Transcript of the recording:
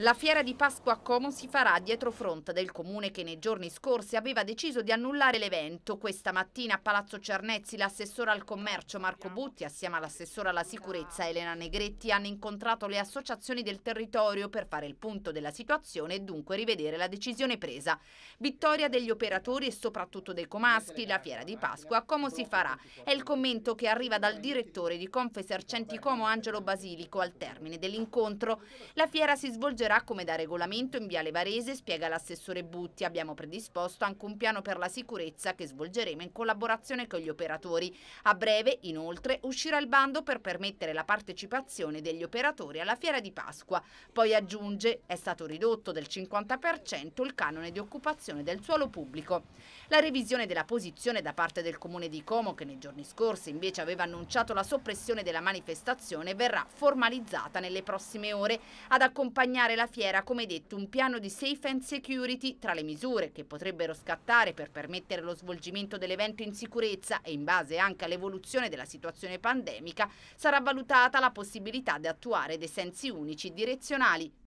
La fiera di Pasqua a Como si farà dietro fronte del comune che nei giorni scorsi aveva deciso di annullare l'evento. Questa mattina a Palazzo Cernezzi l'assessore al commercio Marco Butti assieme all'assessore alla sicurezza Elena Negretti hanno incontrato le associazioni del territorio per fare il punto della situazione e dunque rivedere la decisione presa. Vittoria degli operatori e soprattutto dei comaschi, la fiera di Pasqua a Como si farà. È il commento che arriva dal direttore di Confesercenti Como Angelo Basilico al termine dell'incontro. La fiera si svolgerà procederà come da regolamento in Viale Varese, spiega l'assessore Butti. Abbiamo predisposto anche un piano per la sicurezza che svolgeremo in collaborazione con gli operatori. A breve, inoltre, uscirà il bando per permettere la partecipazione degli operatori alla fiera di Pasqua. Poi aggiunge, è stato ridotto del 50% il canone di occupazione del suolo pubblico. La revisione della posizione da parte del comune di Como, che nei giorni scorsi invece aveva annunciato la soppressione della manifestazione, verrà formalizzata nelle prossime ore. Ad accompagnare la fiera, come detto, un piano di safe and security tra le misure che potrebbero scattare per permettere lo svolgimento dell'evento in sicurezza e in base anche all'evoluzione della situazione pandemica sarà valutata la possibilità di attuare dei sensi unici direzionali